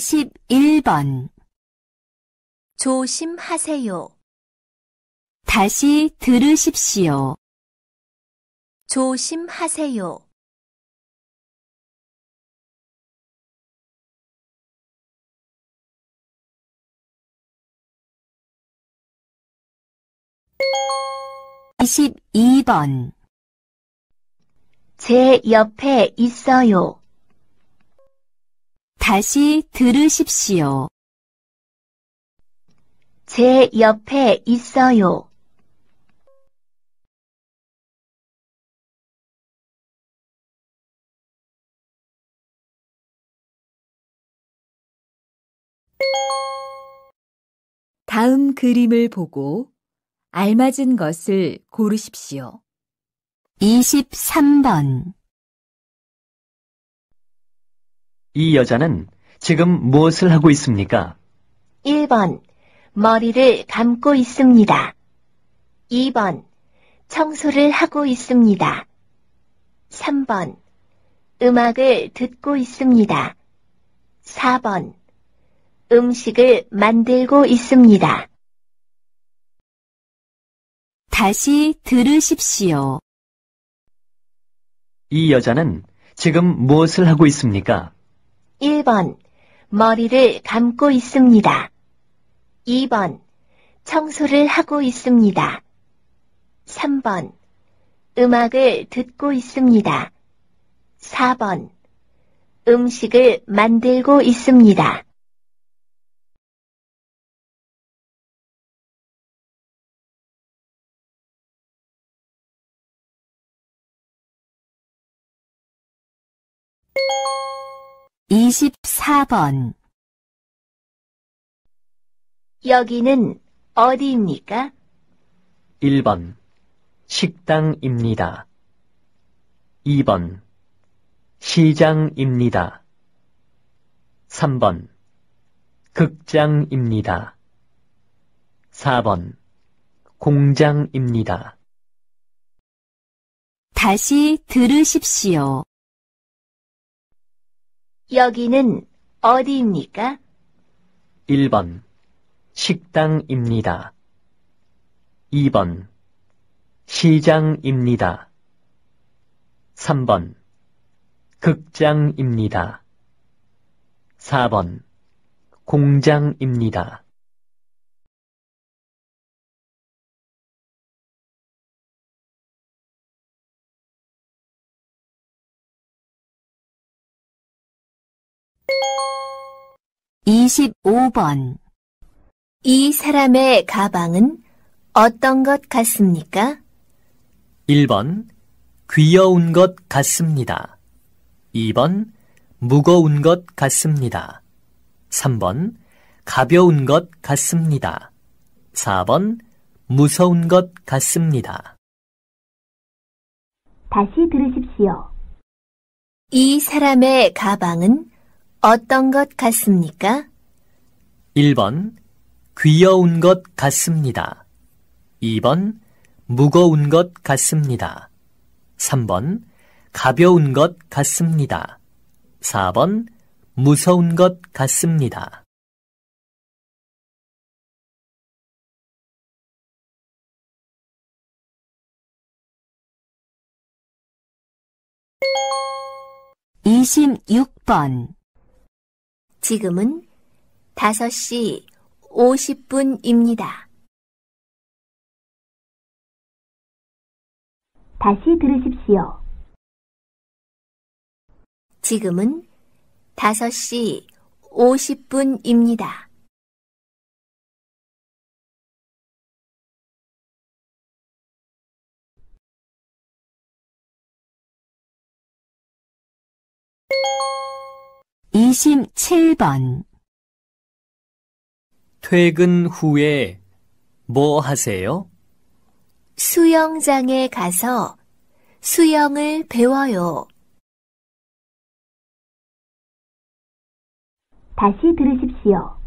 21번 조심하세요. 다시 들으십시오. 조심하세요. 이십번제 옆에 있어요. 다시 들으십시오. 제 옆에 있어요. 다음 그림을 보고 알맞은 것을 고르십시오. 23번 이 여자는 지금 무엇을 하고 있습니까? 1번. 머리를 감고 있습니다. 2번. 청소를 하고 있습니다. 3번. 음악을 듣고 있습니다. 4번. 음식을 만들고 있습니다. 다시 들으십시오. 이 여자는 지금 무엇을 하고 있습니까? 1번 머리를 감고 있습니다. 2번 청소를 하고 있습니다. 3번 음악을 듣고 있습니다. 4번 음식을 만들고 있습니다. 24번 여기는 어디입니까? 1번 식당입니다. 2번 시장입니다. 3번 극장입니다. 4번 공장입니다. 다시 들으십시오. 여기는 어디입니까? 1번 식당입니다. 2번 시장입니다. 3번 극장입니다. 4번 공장입니다. 25번 이 사람의 가방은 어떤 것 같습니까? 1번 귀여운 것 같습니다. 2번 무거운 것 같습니다. 3번 가벼운 것 같습니다. 4번 무서운 것 같습니다. 다시 들으십시오. 이 사람의 가방은 어떤 것 같습니까? 1번 귀여운 것 같습니다. 2번 무거운 것 같습니다. 3번 가벼운 것 같습니다. 4번 무서운 것 같습니다. 26번 지금은 5시 50분입니다. 다시 들으십시오. 지금은 5시 50분입니다. 27번 퇴근 후에 뭐 하세요? 수영장에 가서 수영을 배워요. 다시 들으십시오.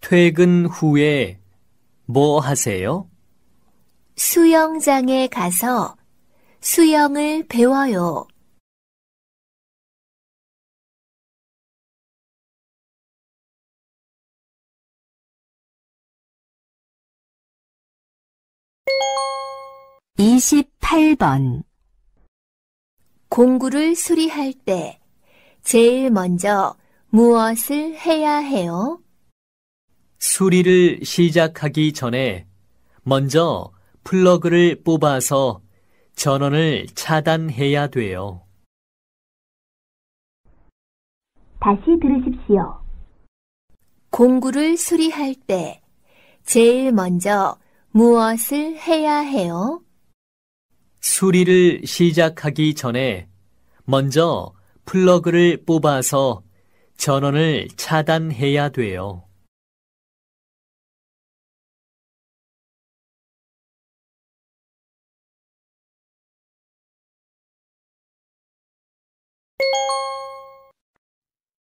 퇴근 후에 뭐 하세요? 수영장에 가서 수영을 배워요. 28번 공구를 수리할 때 제일 먼저 무엇을 해야 해요? 수리를 시작하기 전에 먼저 플러그를 뽑아서 전원을 차단해야 돼요. 다시 들으십시오. 공구를 수리할 때 제일 먼저 무엇을 해야 해요? 수리를 시작하기 전에 먼저 플러그를 뽑아서 전원을 차단해야 돼요.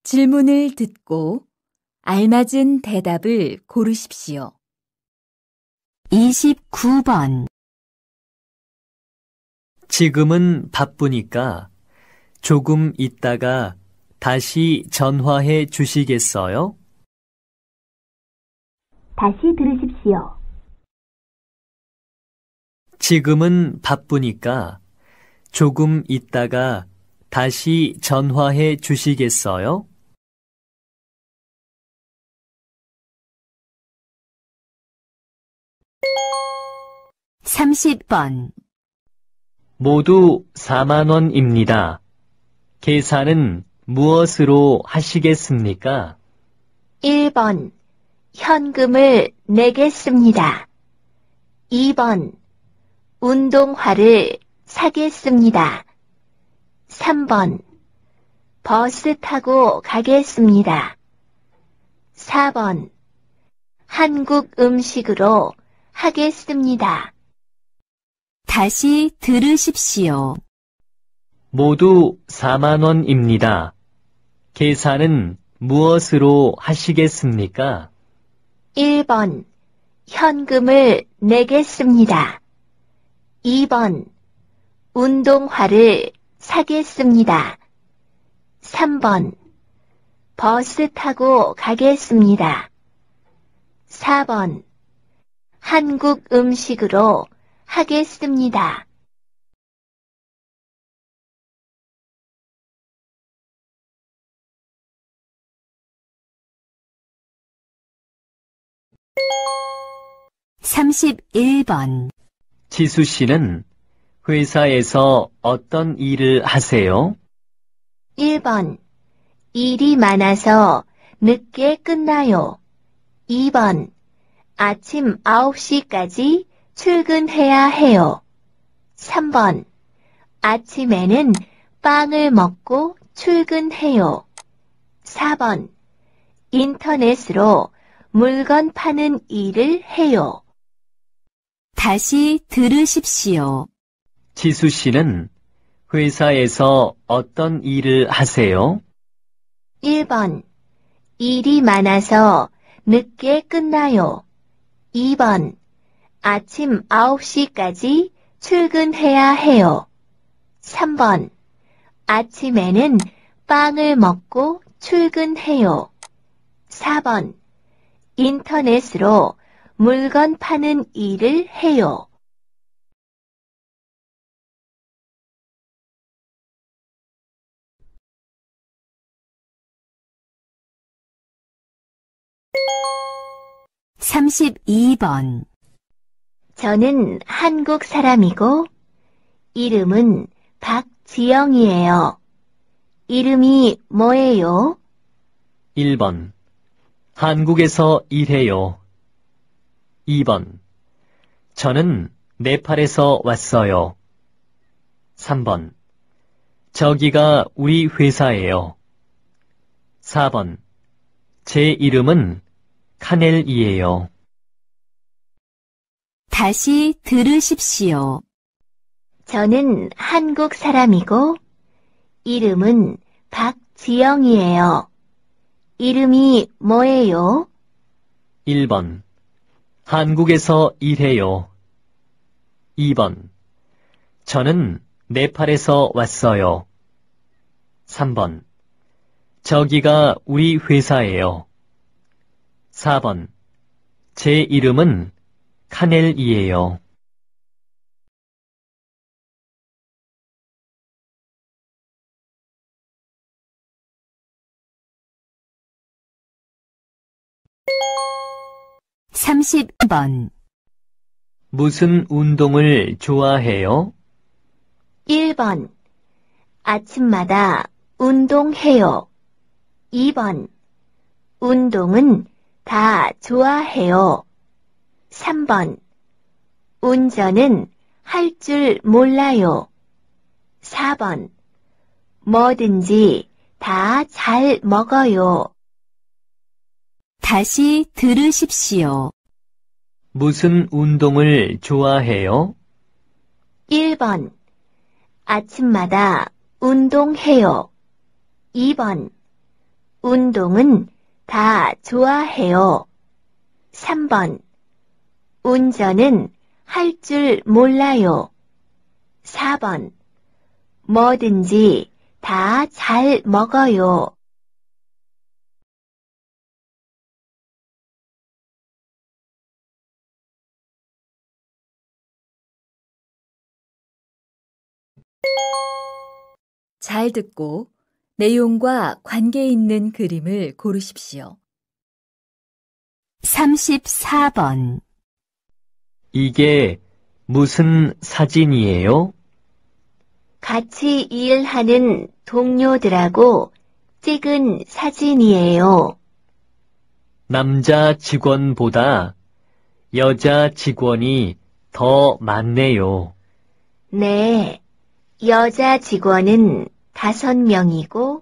질문을 듣고 알맞은 대답을 고르십시오. 29번 지금은 바쁘니까 조금 있다가 다시 전화해 주시겠어요? 다시 들으십시오. 지금은 바쁘니까 조금 있다가 다시 전화해 주시겠어요? 30번 모두 4만원입니다. 계산은 무엇으로 하시겠습니까? 1번 현금을 내겠습니다. 2번 운동화를 사겠습니다. 3번 버스 타고 가겠습니다. 4번 한국 음식으로 하겠습니다. 다시 들으십시오. 모두 4만원입니다. 계산은 무엇으로 하시겠습니까? 1번, 현금을 내겠습니다. 2번, 운동화를 사겠습니다. 3번, 버스 타고 가겠습니다. 4번, 한국 음식으로 하겠습니다. 삼십번 지수 씨는 회사에서 어떤 일을 하세요? 1번. 일이 많아서 늦게 끝나요. 2번. 아침 9시까지 출근해야 해요. 3번. 아침에는 빵을 먹고 출근해요. 4번. 인터넷으로 물건 파는 일을 해요. 다시 들으십시오. 지수 씨는 회사에서 어떤 일을 하세요? 1번. 일이 많아서 늦게 끝나요. 2번. 아침 9시까지 출근해야 해요. 3번. 아침에는 빵을 먹고 출근해요. 4번. 인터넷으로 물건 파는 일을 해요. (32번) 저는 한국 사람이고 이름은 박지영이에요. 이름이 뭐예요? 1번. 한국에서 일해요. 2번. 저는 네팔에서 왔어요. 3번. 저기가 우리 회사예요. 4번. 제 이름은 카넬이에요. 다시 들으십시오. 저는 한국 사람이고 이름은 박지영이에요. 이름이 뭐예요? 1번. 한국에서 일해요. 2번. 저는 네팔에서 왔어요. 3번. 저기가 우리 회사예요. 4번. 제 이름은 카멜이에요. 삼십 번 무슨 운동을 좋아해요? 1번. 아침마다 운동해요. 2번. 운동은 다 좋아해요. 3번. 운전은 할 줄 몰라요. 4번. 뭐든지 다 잘 먹어요. 다시 들으십시오. 무슨 운동을 좋아해요? 1번. 아침마다 운동해요. 2번. 운동은 다 좋아해요. 3번. 운전은 할 줄 몰라요. 4번. 뭐든지 다 잘 먹어요. 잘 듣고 내용과 관계 있는 그림을 고르십시오. 34번 이게 무슨 사진이에요? 같이 일하는 동료들하고 찍은 사진이에요. 남자 직원보다 여자 직원이 더 많네요. 네. 여자 직원은 다섯 명이고,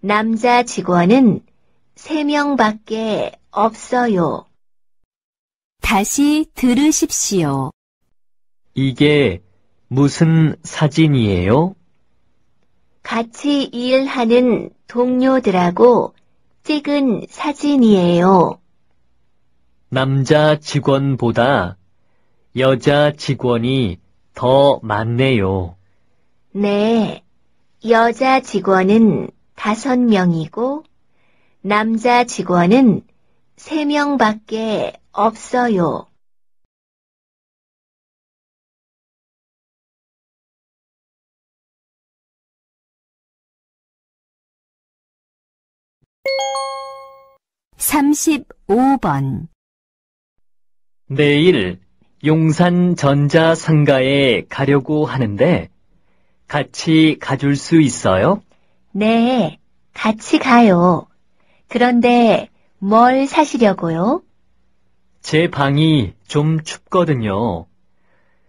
남자 직원은 세 명밖에 없어요. 다시 들으십시오. 이게 무슨 사진이에요? 같이 일하는 동료들하고 찍은 사진이에요. 남자 직원보다 여자 직원이 더 많네요. 네. 여자 직원은 다 명이고, 남자 직원은 세 명밖에 없어요. 삼십번 내일 용산 전자상가에 가려고 하는데 같이 가줄 수 있어요? 네, 같이 가요. 그런데 뭘 사시려고요? 제 방이 좀 춥거든요.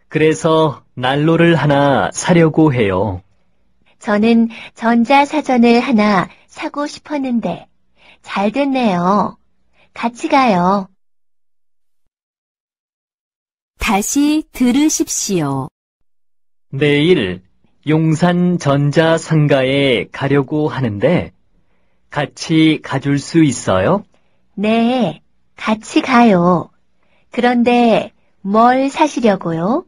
그래서 난로를 하나 사려고 해요. 저는 전자사전을 하나 사고 싶었는데 잘 됐네요. 같이 가요. 다시 들으십시오. 내일 용산 전자상가에 가려고 하는데 같이 가줄 수 있어요? 네, 같이 가요. 그런데 뭘 사시려고요?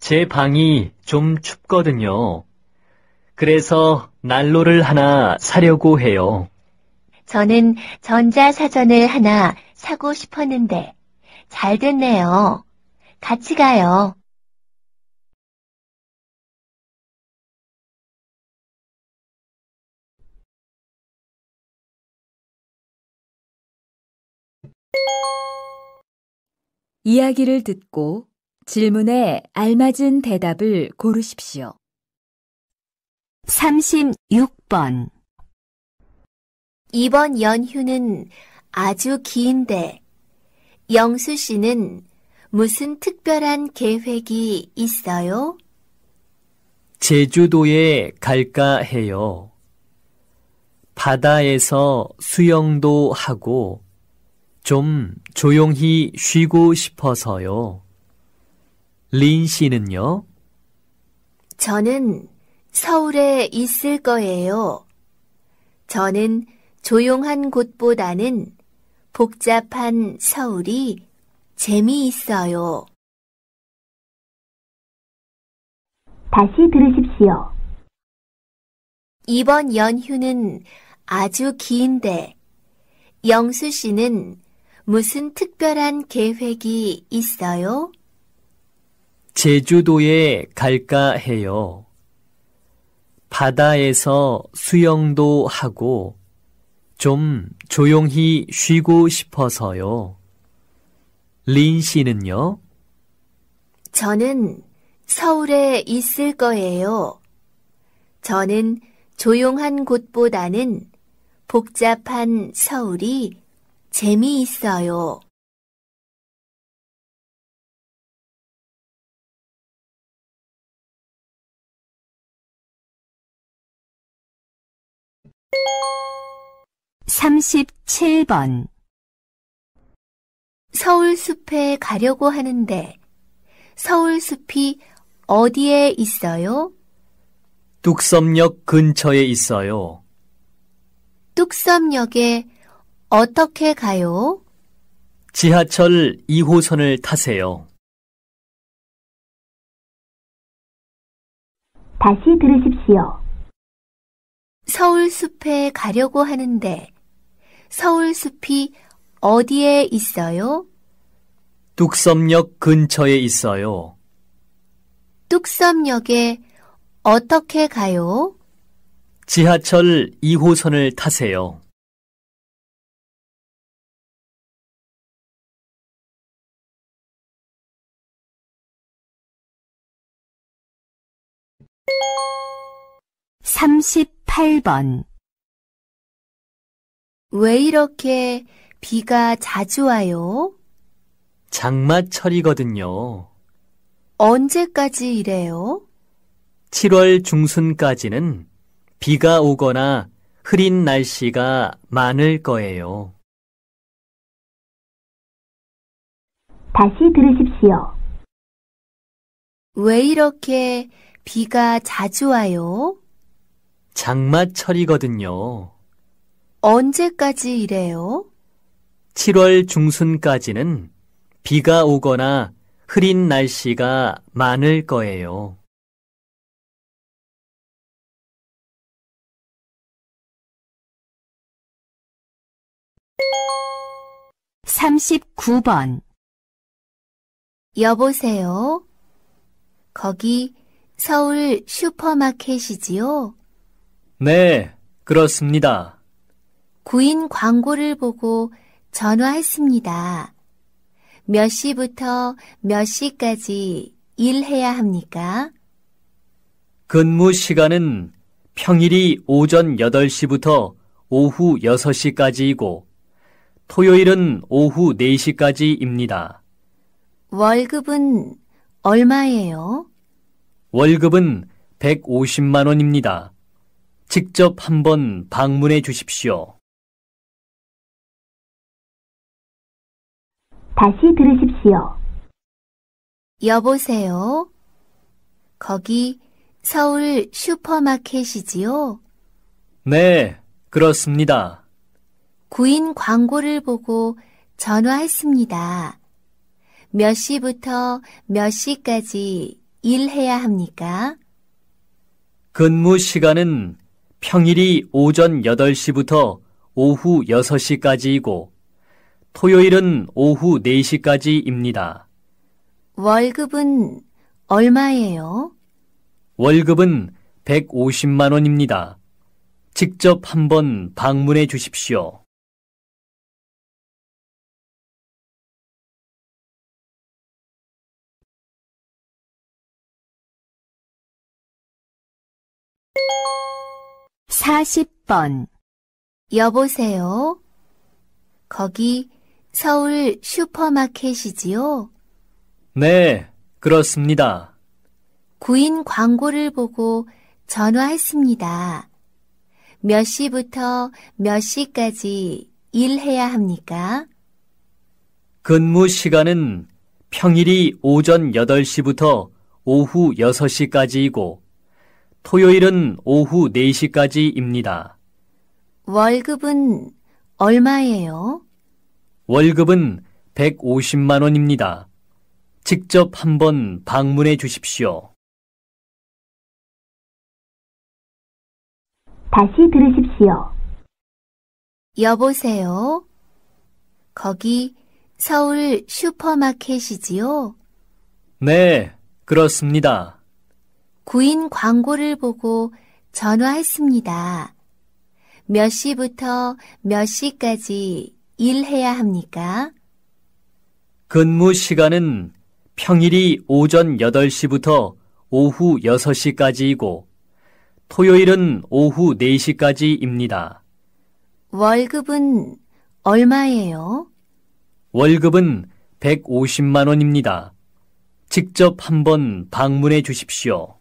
제 방이 좀 춥거든요. 그래서 난로를 하나 사려고 해요. 저는 전자사전을 하나 사고 싶었는데 잘 됐네요. 같이 가요. 이야기를 듣고 질문에 알맞은 대답을 고르십시오. 36번 이번 연휴는 아주 긴데 영수 씨는 무슨 특별한 계획이 있어요? 제주도에 갈까 해요. 바다에서 수영도 하고 좀 조용히 쉬고 싶어서요. 린 씨는요? 저는 서울에 있을 거예요. 저는 조용한 곳보다는 복잡한 서울이 재미있어요. 다시 들으십시오. 이번 연휴는 아주 긴데 영수 씨는 무슨 특별한 계획이 있어요? 제주도에 갈까 해요. 바다에서 수영도 하고 좀 조용히 쉬고 싶어서요. 린 씨는요? 저는 서울에 있을 거예요. 저는 조용한 곳보다는 복잡한 서울이 재미있어요. 삼십번 서울숲에 가려고 하는데 서울숲이 어디에 있어요? 뚝섬역 근처에 있어요. 뚝섬역에 어떻게 가요? 지하철 2호선을 타세요. 다시 들으십시오. 서울숲에 가려고 하는데 서울숲이 어디에 있어요? 뚝섬역 근처에 있어요. 뚝섬역에 어떻게 가요? 지하철 2호선을 타세요. 38번 왜 이렇게 비가 자주 와요? 장마철이거든요. 언제까지 이래요? 7월 중순까지는 비가 오거나 흐린 날씨가 많을 거예요. 다시 들으십시오. 왜 이렇게 비가 자주 와요? 장마철이거든요. 언제까지 이래요? 7월 중순까지는 비가 오거나 흐린 날씨가 많을 거예요. (39번) 여보세요? 거기 서울 슈퍼마켓이지요? 네, 그렇습니다. 구인 광고를 보고 전화했습니다. 몇 시부터 몇 시까지 일해야 합니까? 근무 시간은 평일이 오전 8시부터 오후 6시까지이고 토요일은 오후 4시까지입니다. 월급은 얼마예요? 월급은 150만 원입니다. 직접 한번 방문해 주십시오. 다시 들으십시오. 여보세요? 거기 서울 슈퍼마켓이지요? 네, 그렇습니다. 구인 광고를 보고 전화했습니다. 몇 시부터 몇 시까지 일해야 합니까? 근무 시간은 평일이 오전 8시부터 오후 6시까지이고 토요일은 오후 4시까지입니다. 월급은 얼마예요? 월급은 150만 원입니다. 직접 한번 방문해 주십시오. 40번. 여보세요? 거기 서울 슈퍼마켓이지요? 네, 그렇습니다. 구인 광고를 보고 전화했습니다. 몇 시부터 몇 시까지 일해야 합니까? 근무 시간은 평일이 오전 8시부터 오후 6시까지이고 토요일은 오후 4시까지입니다. 월급은 얼마예요? 월급은 150만 원입니다. 직접 한번 방문해 주십시오. 다시 들으십시오. 여보세요? 거기 서울 슈퍼마켓이지요? 네, 그렇습니다. 구인 광고를 보고 전화했습니다. 몇 시부터 몇 시까지 일해야 합니까? 근무 시간은 평일이 오전 8시부터 오후 6시까지이고 토요일은 오후 4시까지입니다. 월급은 얼마예요? 월급은 150만 원입니다. 직접 한번 방문해 주십시오.